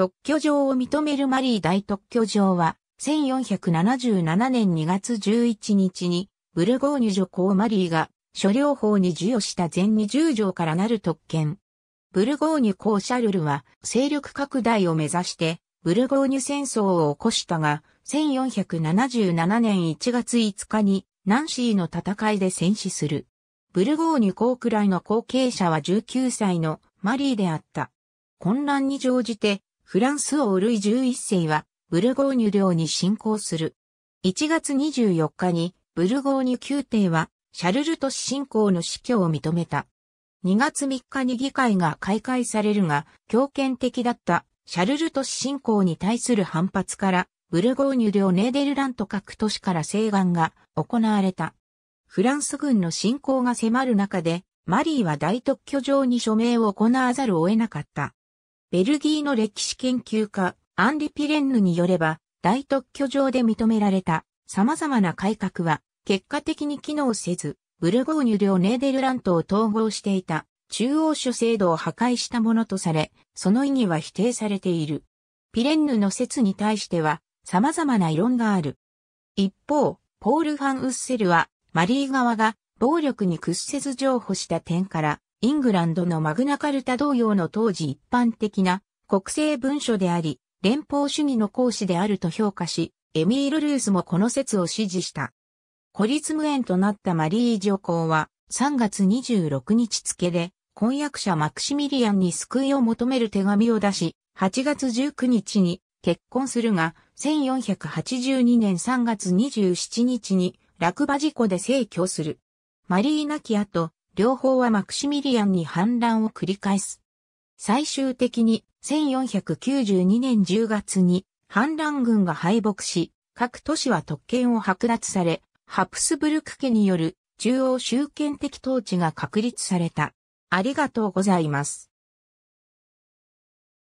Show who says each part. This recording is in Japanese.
Speaker 1: 特許状を認めるマリー大特許状は、1477年2月11日に、ブルゴーニュ女皇マリーが、諸領法に授与した全20条からなる特権。ブルゴーニュ公シャルルは、勢力拡大を目指して、ブルゴーニュ戦争を起こしたが、1477年1月5日に、ナンシーの戦いで戦死する。ブルゴーニュ公くらいの後継者は19歳のマリーであった。混乱に乗じてフランス王ルイ11世は、ブルゴーニュ領に侵攻する。1月24日に、ブルゴーニュ宮廷は、シャルル都市侵攻の死去を認めた。2月3日に議会が開会されるが、強権的だったシャルル都市侵攻に対する反発から、ブルゴーニュ領ネーデルラント各都市から請願が行われた。フランス軍の侵攻が迫る中で、マリーは大特許状に署名を行わざるを得なかった。ベルギーの歴史研究家、アンリ・ピレンヌによれば、大特許上で認められた様々な改革は、結果的に機能せず、ブルゴーニュ領ネーデルラントを統合していた中央諸制度を破壊したものとされ、その意義は否定されている。ピレンヌの説に対しては、様々な異論がある。一方、ポール・ファン・ウッセルは、マリー側が暴力に屈せず譲歩した点から、イングランドのマグナカルタ同様の当時一般的な国政文書であり、連邦主義の行使であると評価し、エミール・ルースもこの説を支持した。孤立無縁となったマリージコ皇は3月26日付で婚約者マクシミリアンに救いを求める手紙を出し、8月19日に結婚するが、1482年3月27日に落馬事故で逝去する。マリーナき後、両方はマクシミリアンに反乱を繰り返す。最終的に1492年10月に反乱軍が敗北し、各都市は特権を剥奪され、ハプスブルク家による中央集権的統治が確立された。ありがとうございます。